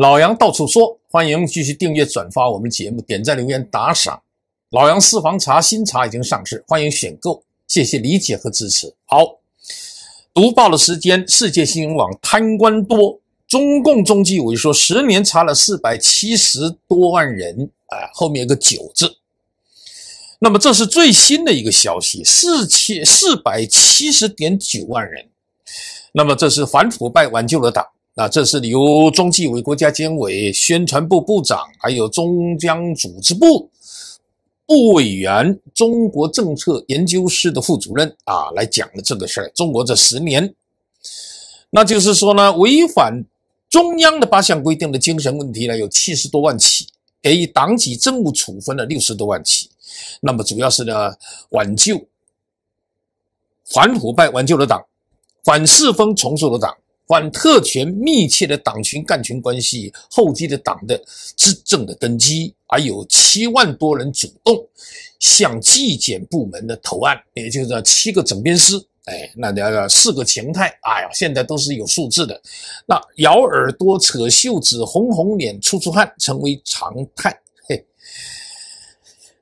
老杨到处说，欢迎继续订阅、转发我们节目，点赞、留言、打赏。老杨私房茶新茶已经上市，欢迎选购，谢谢理解和支持。好，读报的时间，世界新闻网，贪官多，中共中纪委说，十年查了四百七十多万人，啊，后面有个九字。那么这是最新的一个消息，四千四百七十点九万人。那么这是反腐败挽救了党。那这是由中纪委、国家监委、宣传部部长，还有中央组织部部委员、中国政策研究室的副主任啊，来讲的这个事儿。中国这十年，那就是说呢，违反中央的八项规定的精神问题呢，有七十多万起，给予党纪政务处分了六十多万起。那么主要是呢，挽救反腐败，挽救了党；反四风，重塑了党。反特权密切的党群干群关系，厚积的党的执政的根基，还有七万多人主动向纪检部门的投案，也就是七个整编师，哎，那叫四个前态，哎呀，现在都是有数字的，那咬耳朵、扯袖子、红红脸、出出汗，成为常态。嘿，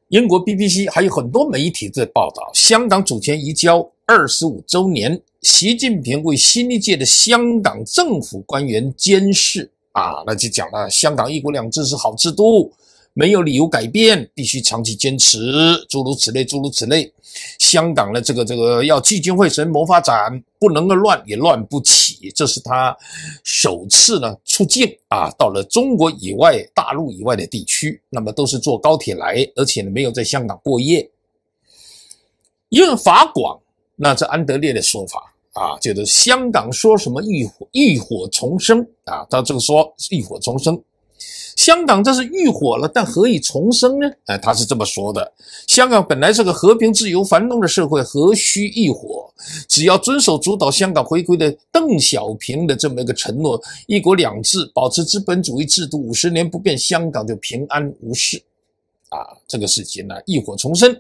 英国 BBC 还有很多媒体在报道香港主权移交二十五周年。习近平为新一届的香港政府官员监视啊，那就讲了香港一国两制是好制度，没有理由改变，必须长期坚持，诸如此类，诸如此类。香港的这个这个要聚精会神谋发展，不能够乱，也乱不起。这是他首次呢出境啊，到了中国以外、大陆以外的地区，那么都是坐高铁来，而且呢没有在香港过夜，因为法广。那这安德烈的说法啊，就是香港说什么浴浴火重生啊，他这个说浴火重生，香港这是浴火了，但何以重生呢？哎，他是这么说的：香港本来是个和平、自由、繁荣的社会，何须浴火？只要遵守主导香港回归的邓小平的这么一个承诺，一国两制，保持资本主义制度五十年不变，香港就平安无事啊。这个事情呢，浴火重生。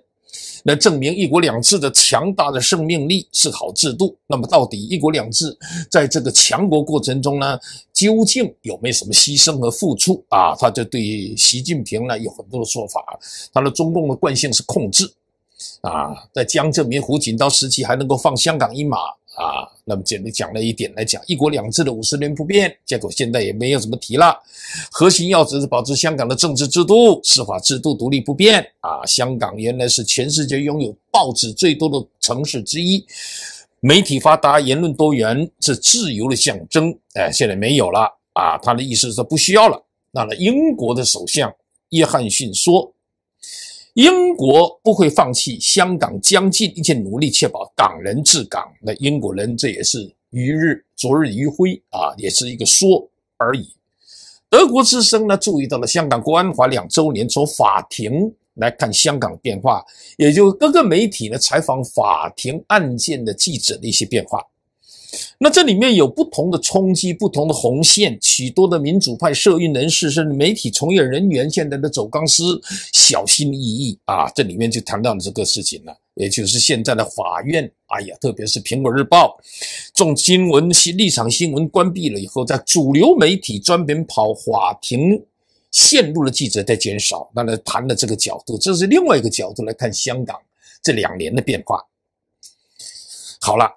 那证明一国两制的强大的生命力是好制度。那么到底一国两制在这个强国过程中呢，究竟有没有什么牺牲和付出啊？他就对习近平呢有很多的说法。他说中共的惯性是控制，啊，在江泽民、胡锦涛时期还能够放香港一马。啊，那么简单讲了一点来讲“一国两制”的五十年不变，结果现在也没有怎么提了。核心要旨是保持香港的政治制度、司法制度独立不变。啊，香港原来是全世界拥有报纸最多的城市之一，媒体发达，言论多元，是自由的象征。哎，现在没有了。啊，他的意思是不需要了。那英国的首相约翰逊说。英国不会放弃香港，将尽一切努力确保港人治港。那英国人这也是余日昨日余晖啊，也是一个说而已。德国之声呢，注意到了香港国安法两周年，从法庭来看香港变化，也就各个媒体呢采访法庭案件的记者的一些变化。那这里面有不同的冲击，不同的红线，许多的民主派、社运人士，甚至媒体从业人员，现在的走钢丝，小心翼翼啊。这里面就谈到这个事情了，也就是现在的法院，哎呀，特别是《苹果日报》这种新闻、新立场新闻关闭了以后，在主流媒体专门跑法庭线路的记者在减少。当然，谈的这个角度，这是另外一个角度来看香港这两年的变化。好了，《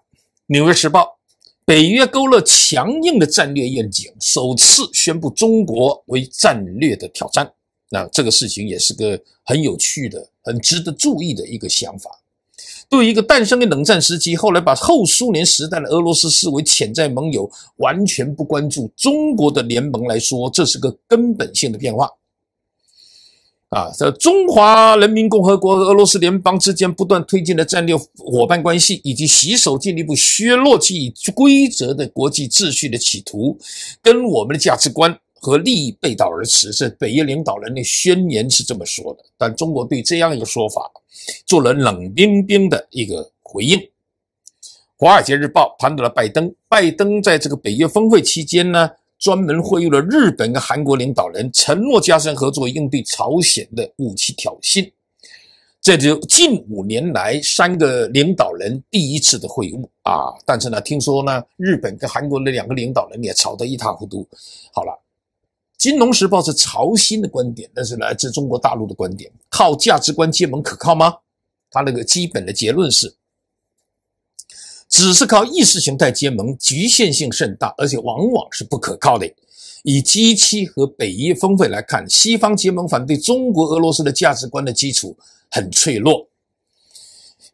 纽约时报》。北约勾勒强硬的战略愿景，首次宣布中国为战略的挑战。那这个事情也是个很有趣的、很值得注意的一个想法。对于一个诞生于冷战时期、后来把后苏联时代的俄罗斯视为潜在盟友、完全不关注中国的联盟来说，这是个根本性的变化。啊，这中华人民共和国和俄罗斯联邦之间不断推进的战略伙伴关系，以及携手进一步削弱其规则的国际秩序的企图，跟我们的价值观和利益背道而驰。这北约领导人的宣言是这么说的，但中国对这样一个说法做了冷冰冰的一个回应。《华尔街日报》谈到了拜登，拜登在这个北约峰会期间呢？专门会晤了日本跟韩国领导人，承诺加深合作应对朝鲜的武器挑衅。这就近五年来三个领导人第一次的会晤啊！但是呢，听说呢，日本跟韩国的两个领导人也吵得一塌糊涂。好了，《金融时报》是朝新的观点，但是来自中国大陆的观点，靠价值观结盟可靠吗？他那个基本的结论是。只是靠意识形态结盟，局限性甚大，而且往往是不可靠的。以 G7 和北约峰会来看，西方结盟反对中国、俄罗斯的价值观的基础很脆弱。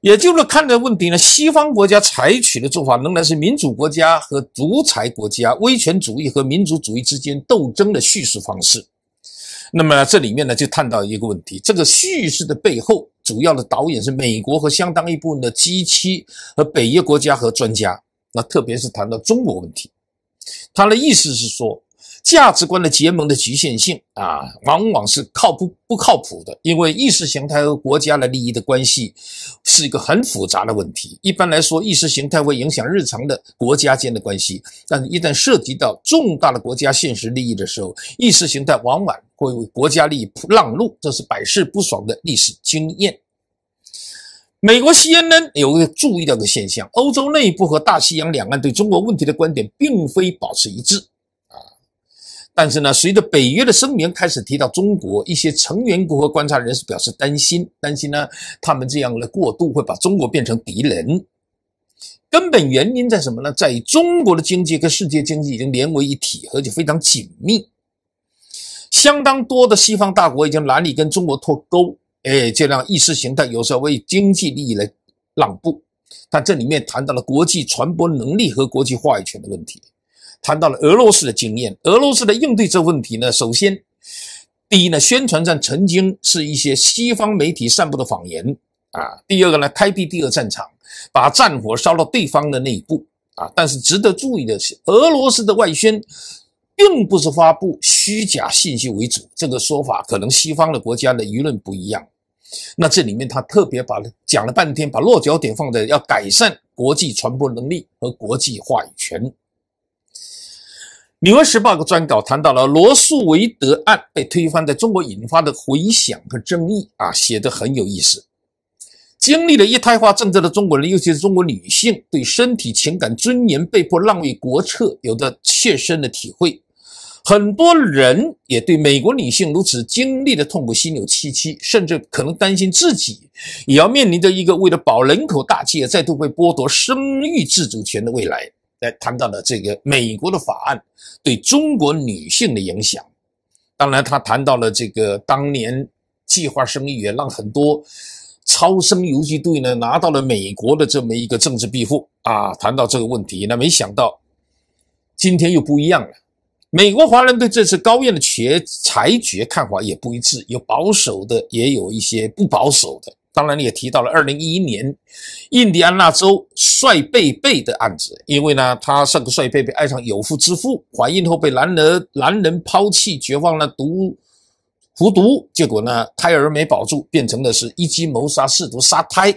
也就是看待问题呢，西方国家采取的做法仍然是民主国家和独裁国家、威权主义和民族主义之间斗争的叙事方式。那么这里面呢，就探到一个问题：这个叙事的背后，主要的导演是美国和相当一部分的机器和北约国家和专家。那特别是谈到中国问题，他的意思是说，价值观的结盟的局限性啊，往往是靠不不靠谱的，因为意识形态和国家的利益的关系是一个很复杂的问题。一般来说，意识形态会影响日常的国家间的关系，但是一旦涉及到重大的国家现实利益的时候，意识形态往往。会为国家利益让路，这是百试不爽的历史经验。美国 CNN 有个注意到的现象：欧洲内部和大西洋两岸对中国问题的观点并非保持一致。啊，但是呢，随着北约的声明开始提到中国，一些成员国和观察人士表示担心，担心呢他们这样的过度会把中国变成敌人。根本原因在什么呢？在于中国的经济跟世界经济已经连为一体，而且非常紧密。相当多的西方大国已经难以跟中国脱钩，哎，这让意识形态有时候为经济利益来让步。但这里面谈到了国际传播能力和国际话语权的问题，谈到了俄罗斯的经验。俄罗斯的应对这问题呢，首先，第一呢，宣传战曾经是一些西方媒体散布的谎言啊；第二个呢，开辟第二战场，把战火烧到对方的内部啊。但是值得注意的是，俄罗斯的外宣。并不是发布虚假信息为主，这个说法可能西方的国家的舆论不一样。那这里面他特别把讲了半天，把落脚点放在要改善国际传播能力和国际话语权。《纽约时报》的专稿谈到了罗素韦德案被推翻在中国引发的回响和争议啊，写的很有意思。经历了一胎化政策的中国人，尤其是中国女性，对身体、情感、尊严被迫让位国策有着切身的体会。很多人也对美国女性如此经历的痛苦心有戚戚，甚至可能担心自己也要面临着一个为了保人口大计而再度被剥夺生育自主权的未来。来谈到了这个美国的法案对中国女性的影响。当然，他谈到了这个当年计划生育也让很多超生游击队呢拿到了美国的这么一个政治庇护啊。谈到这个问题，那没想到今天又不一样了。美国华人对这次高院的决裁决看法也不一致，有保守的，也有一些不保守的。当然也提到了2011年印第安纳州帅贝贝的案子，因为呢，他是个帅贝贝，爱上有妇之夫，怀孕后被男人男人抛弃，绝望了毒服毒，结果呢，胎儿没保住，变成的是一级谋杀试图杀胎。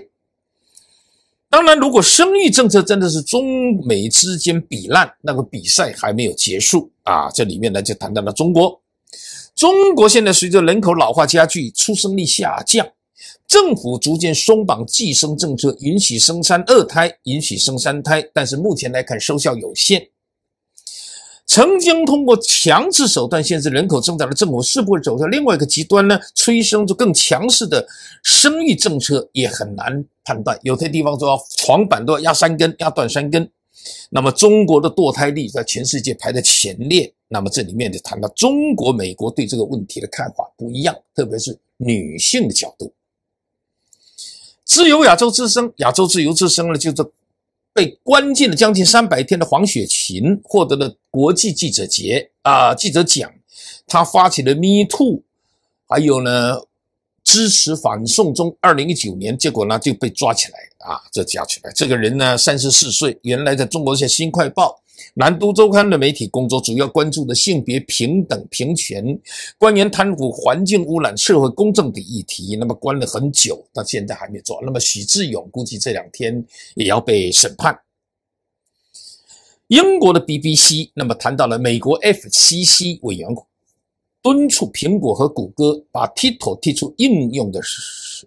当然，如果生育政策真的是中美之间比烂，那个比赛还没有结束。啊，这里面呢就谈到了中国。中国现在随着人口老化加剧，出生率下降，政府逐渐松绑计生政策，允许生三二胎，允许生三胎，但是目前来看收效有限。曾经通过强制手段限制人口增长的政府，是不会走向另外一个极端呢？催生出更强势的生育政策也很难判断。有些地方说床板都要压三根，压断三根。那么中国的堕胎率在全世界排在前列，那么这里面就谈到中国、美国对这个问题的看法不一样，特别是女性的角度。自由亚洲之声，亚洲自由之声呢，就是被关进了将近三百天的黄雪琴获得了国际记者节啊记者奖，她发起了 Me Too，还有呢。支持反送中，二零一九年，结果呢就被抓起来啊！这加起来，这个人呢三十四岁，原来在中国一些新快报、南都周刊的媒体工作，主要关注的性别平等、平权、官员贪腐、环境污染、社会公正的议题。那么关了很久，到现在还没做。那么许志勇估计这两天也要被审判。英国的 BBC 那么谈到了美国 F c C 委员会。敦促苹果和谷歌把 Tito k k 踢出应用的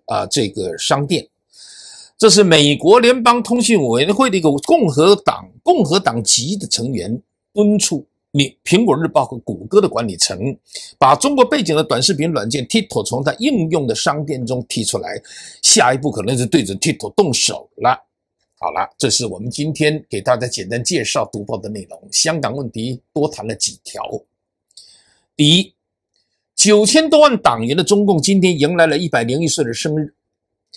啊这个商店，这是美国联邦通信委员会的一个共和党共和党籍的成员敦促你苹果日报和谷歌的管理层把中国背景的短视频软件 Tito k k 从它应用的商店中踢出来。下一步可能是对着 Tito k k 动手了。好了，这是我们今天给大家简单介绍读报的内容。香港问题多谈了几条，第一。九千多万党员的中共今天迎来了一百零一岁的生日，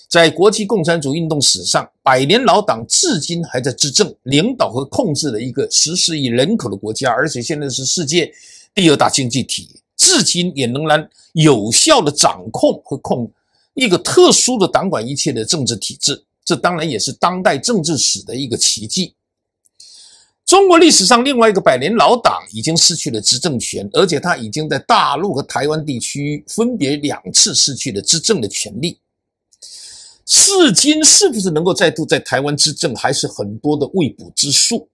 在国际共产主义运动史上，百年老党至今还在执政、领导和控制了一个十四亿人口的国家，而且现在是世界第二大经济体，至今也仍然有效的掌控和控一个特殊的党管一切的政治体制。这当然也是当代政治史的一个奇迹。中国历史上另外一个百年老党已经失去了执政权，而且他已经在大陆和台湾地区分别两次失去了执政的权利。至今是不是能够再度在台湾执政，还是很多的未卜之数。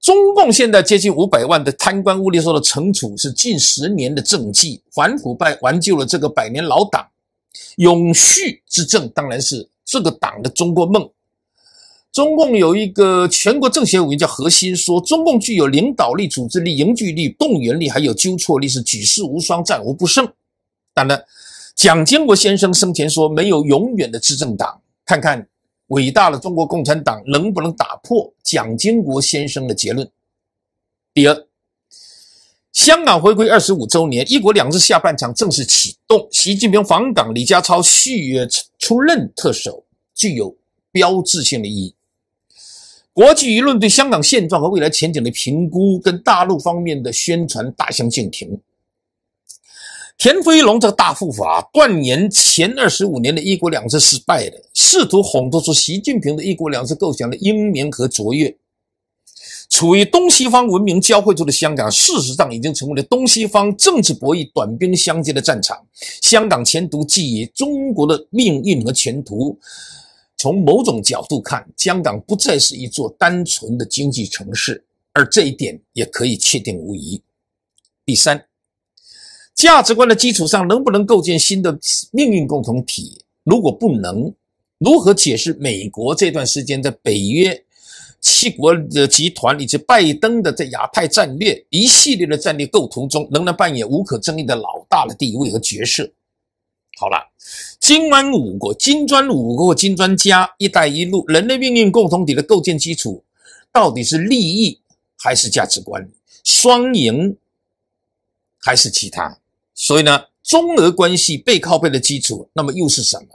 中共现在接近五百万的贪官污吏受到惩处，是近十年的政绩，反腐败挽救了这个百年老党，永续执政当然是这个党的中国梦。中共有一个全国政协委员叫何新说，中共具有领导力、组织力、凝聚力、动员力，还有纠错力，是举世无双、战无不胜。当然，蒋经国先生生前说没有永远的执政党，看看伟大的中国共产党能不能打破蒋经国先生的结论。第二，香港回归二十五周年，一国两制下半场正式启动，习近平访港，李家超续约出任特首，具有标志性的意义。国际舆论对香港现状和未来前景的评估，跟大陆方面的宣传大相径庭。田飞龙这个大护法断言前二十五年的一国两制失败的，试图烘托出习近平的一国两制构想的英明和卓越。处于东西方文明交汇处的香港，事实上已经成为了东西方政治博弈短兵相接的战场。香港前途既以中国的命运和前途。从某种角度看，香港不再是一座单纯的经济城市，而这一点也可以确定无疑。第三，价值观的基础上能不能构建新的命运共同体？如果不能，如何解释美国这段时间在北约七国的集团以及拜登的在亚太战略一系列的战略构图中，仍然扮演无可争议的老大的地位和角色？好了，金砖五国、金砖五国、金砖加“一带一路”人类命运共同体的构建基础，到底是利益还是价值观？双赢还是其他？所以呢，中俄关系背靠背的基础，那么又是什么？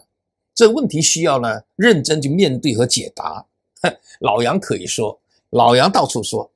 这问题需要呢认真去面对和解答。老杨可以说，老杨到处说。